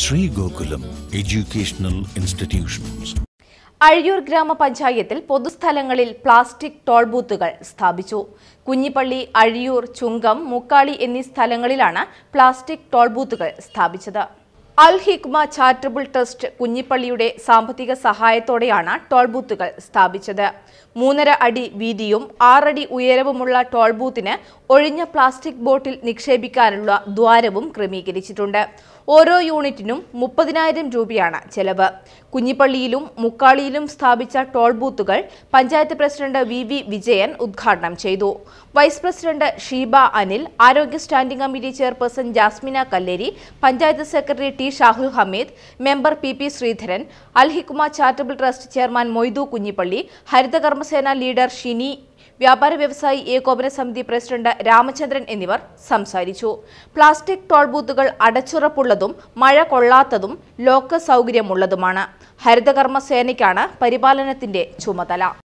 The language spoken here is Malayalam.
ശ്രീ ഗോകുലം എഡ്യൂക്കേഷണൽ ഇൻസ്റ്റിറ്റ്യൂഷൻസ് അഴിയൂർ ഗ്രാമപഞ്ചായത്തിൽ പൊതുസ്ഥലങ്ങളിൽ പ്ലാസ്റ്റിക് ടോൾ ബൂത്തുകൾ സ്ഥാപിച്ചു കുഞ്ഞിപ്പള്ളി അഴിയൂർ ചുങ്കം മുക്കാളി എന്നീ സ്ഥലങ്ങളിലാണ് പ്ലാസ്റ്റിക് ടോൾ ബൂത്തുകൾ സ്ഥാപിച്ചത് അൽ ഹിക്മ ചാരിറ്റബിൾ ട്രസ്റ്റ് കുഞ്ഞിപ്പള്ളിയുടെ സാമ്പത്തിക സഹായത്തോടെയാണ് ടോൾ ബൂത്തുകൾ സ്ഥാപിച്ചത് മൂന്നര അടി വീതിയും ആറടി ഉയരവുമുള്ള ടോൾ ബൂത്തിന് ഒഴിഞ്ഞ പ്ലാസ്റ്റിക് ബോട്ടിൽ നിക്ഷേപിക്കാനുള്ള ദ്വാരവും ക്രമീകരിച്ചിട്ടുണ്ട് ഓരോ യൂണിറ്റിനും മുപ്പതിനായിരം രൂപയാണ് ചെലവ് കുഞ്ഞിപ്പള്ളിയിലും മുക്കാളിയിലും സ്ഥാപിച്ച ടോൾ ബൂത്തുകൾ panchayat president V V Vijayan ഉദ്ഘാടനം ചെയ്തു വൈസ് പ്രസിഡന്റ് ഷീബ അനിൽ ആരോഗ്യ standing committee chairperson Jasmina Kalleri panchayat secretary T Shahul Hameed member P P Sreedharan Alhikkuma charitable trust chairman Moythu Kunjippally ഹരിതകർമ്മസേന ലീഡർ ഷിനി വ്യാപാര വ്യവസായി ഏകോപന സമിതി പ്രസിഡന്റ് രാമചന്ദ്രൻ എന്നിവർ സംസാരിച്ചു പ്ലാസ്റ്റിക് ടോൾ ബൂത്തുകൾ അടച്ചുറപ്പുള്ളതും മഴ കൊള്ളാത്തതും ലോക്ക സൗകര്യമുള്ളതുമാണ് ഹരിതകർമ്മ സേനയ്ക്കാണ് പരിപാലനത്തിന്റെ ചുമതല